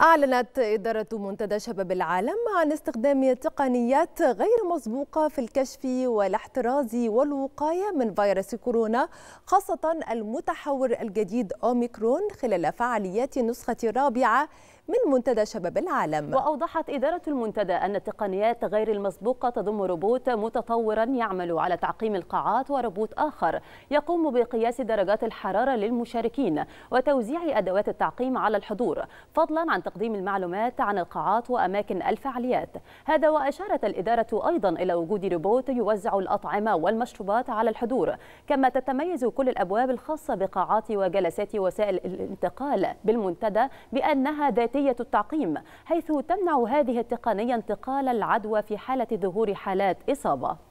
أعلنت إدارة منتدى شباب العالم عن استخدام تقنيات غير مسبوقة في الكشف والاحتراز والوقاية من فيروس كورونا خاصة المتحور الجديد أوميكرون خلال فعاليات النسخة الرابعة من منتدى شباب العالم وأوضحت إدارة المنتدى أن التقنيات غير المسبوقة تضم روبوت متطورا يعمل على تعقيم القاعات وروبوت آخر يقوم بقياس درجات الحرارة للمشاركين وتوزيع أدوات التعقيم على الحضور فضلا عن تقديم المعلومات عن القاعات وأماكن الفعاليات هذا وأشارت الإدارة أيضا إلى وجود روبوت يوزع الأطعمة والمشروبات على الحضور كما تتميز كل الأبواب الخاصة بقاعات وجلسات وسائل الانتقال بالمنتدى بأنها ذاتية التعقيم حيث تمنع هذه التقنية انتقال العدوى في حالة ظهور حالات إصابة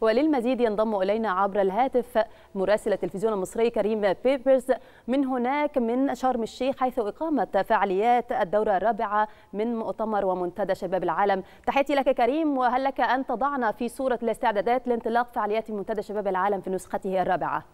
وللمزيد ينضم إلينا عبر الهاتف مراسل التلفزيون المصري كريم بيبرز من هناك من شرم الشيخ حيث إقامة فعاليات الدورة الرابعة من مؤتمر ومنتدى شباب العالم تحياتي لك كريم وهل لك أن تضعنا في صورة الاستعدادات لانطلاق فعاليات منتدى شباب العالم في نسخته الرابعة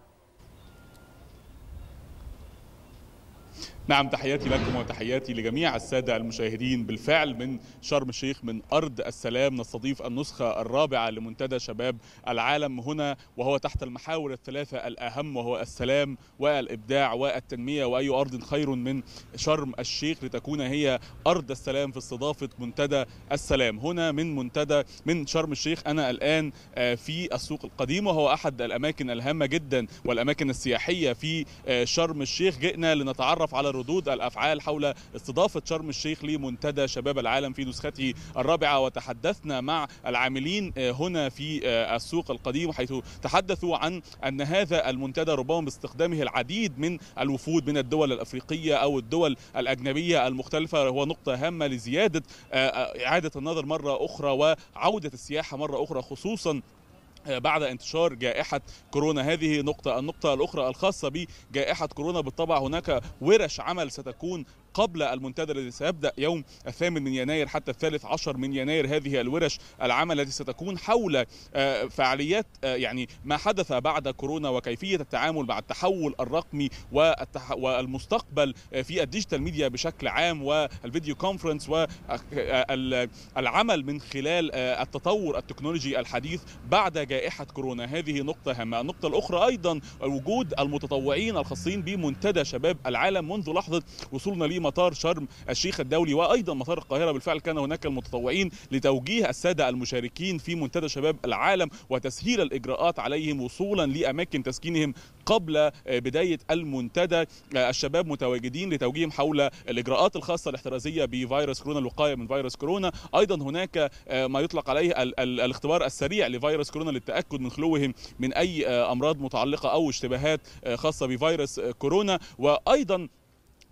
نعم تحياتي لكم وتحياتي لجميع السادة المشاهدين بالفعل من شرم الشيخ من أرض السلام نستضيف النسخة الرابعة لمنتدى شباب العالم هنا وهو تحت المحاور الثلاثة الأهم وهو السلام والإبداع والتنمية وأي أرض خير من شرم الشيخ لتكون هي أرض السلام في استضافة منتدى السلام هنا من منتدى من شرم الشيخ أنا الآن آه، في السوق القديم وهو أحد الأماكن الهامة جدا والأماكن السياحية في آه، شرم الشيخ جئنا لنتعرف على ردود الافعال حول استضافه شرم الشيخ لمنتدى شباب العالم في نسخته الرابعه وتحدثنا مع العاملين آه، هنا في آه، السوق القديم حيث تحدثوا عن ان هذا المنتدى ربما باستخدامه العديد من الوفود من الدول الافريقيه او الدول الاجنبيه المختلفه هو نقطه هامه لزياده آه، اعاده النظر مره اخرى وعوده السياحه مره اخرى خصوصا بعد انتشار جائحة كورونا هذه نقطة النقطة الأخرى الخاصة بجائحة كورونا بالطبع هناك ورش عمل ستكون قبل المنتدى الذي سيبدا يوم الثامن من يناير حتى الثالث عشر من يناير هذه الورش العمل التي ستكون حول آه، فعاليات آه، يعني ما حدث بعد كورونا وكيفيه التعامل مع التحول الرقمي والمستقبل آه، في الديجيتال ميديا بشكل عام والفيديو كونفرنس والعمل من خلال التطور التكنولوجي الحديث بعد جائحه كورونا هذه نقطه هامه النقطه الاخرى ايضا وجود المتطوعين الخاصين بمنتدى شباب العالم منذ لحظه وصولنا ليه مطار شرم الشيخ الدولي وايضا مطار القاهره بالفعل كان هناك المتطوعين لتوجيه الساده المشاركين في منتدى شباب العالم وتسهيل الاجراءات عليهم وصولا لاماكن تسكينهم قبل آه، بدايه المنتدى آه، الشباب متواجدين لتوجيههم حول الاجراءات الخاصه الاحترازيه بفيروس كورونا الوقايه من فيروس كورونا ايضا هناك آه، ما يطلق عليه الاختبار السريع لفيروس كورونا للتاكد من خلوهم من اي امراض متعلقه او اشتباهات خاصه بفيروس كورونا وايضا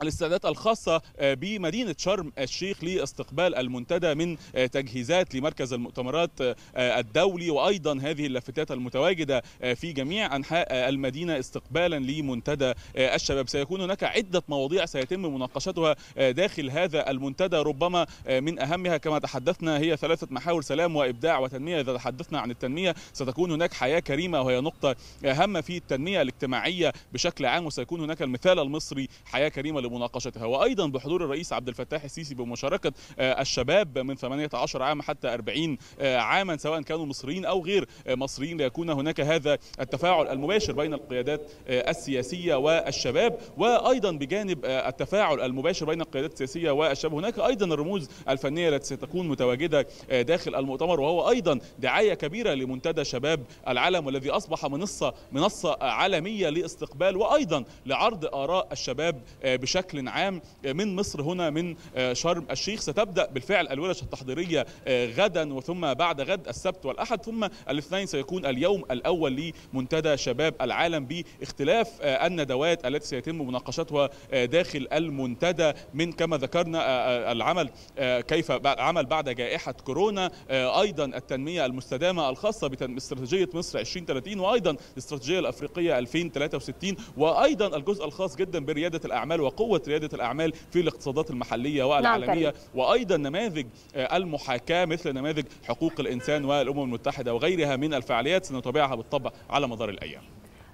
الاستعدادات الخاصة آه، بمدينة شرم الشيخ لاستقبال المنتدى من آه، تجهيزات لمركز المؤتمرات آه، الدولي وأيضا هذه اللافتات المتواجدة في جميع أنحاء المدينة استقبالا لمنتدى الشباب سيكون هناك عدة مواضيع سيتم مناقشتها داخل هذا المنتدى ربما من أهمها كما تحدثنا هي ثلاثة محاور سلام وإبداع وتنمية إذا تحدثنا عن التنمية ستكون هناك حياة كريمة وهي نقطة أهم في التنمية الاجتماعية بشكل عام وسيكون هناك المثال المصري حياة كريمة لمناقشتها وأيضا بحضور الرئيس عبد الفتاح السيسي بمشاركة آه، الشباب من 18 عام حتى 40 آه، عاما سواء كانوا مصريين أو غير آه، مصريين ليكون هناك هذا التفاعل المباشر بين القيادات السياسية والشباب وأيضا بجانب التفاعل المباشر بين القيادات السياسية والشباب هناك أيضا الرموز الفنية التي ستكون متواجدة داخل المؤتمر وهو أيضا دعاية كبيرة لمنتدى شباب العالم والذي أصبح منصة منصة عالمية لاستقبال وأيضا لعرض آراء الشباب بشكل بشكل عام آه، من مصر هنا من آه، شرم الشيخ ستبدا بالفعل الورش التحضيريه آه، غدا وثم بعد غد السبت والاحد ثم الاثنين سيكون اليوم الاول لمنتدى شباب العالم باختلاف الندوات التي سيتم مناقشتها داخل المنتدى من كما ذكرنا العمل كيف العمل بعد جائحه كورونا ايضا التنميه المستدامه الخاصه باستراتيجيه مصر 2030 وايضا الاستراتيجيه الافريقيه 2063 وايضا الجزء الخاص جدا برياده الاعمال وقوه قوه رياده الاعمال في الاقتصادات المحليه نعم، والعالميه نعم وايضا نماذج آه، المحاكاه مثل نماذج حقوق الانسان والامم المتحده وغيرها من الفعاليات سنتابعها بالطبع على مدار الايام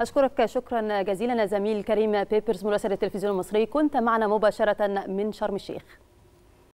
أشكرك شكرا جزيلا زميل كريم بيبرز مراسل التلفزيون المصري كنت معنا مباشرة من شرم الشيخ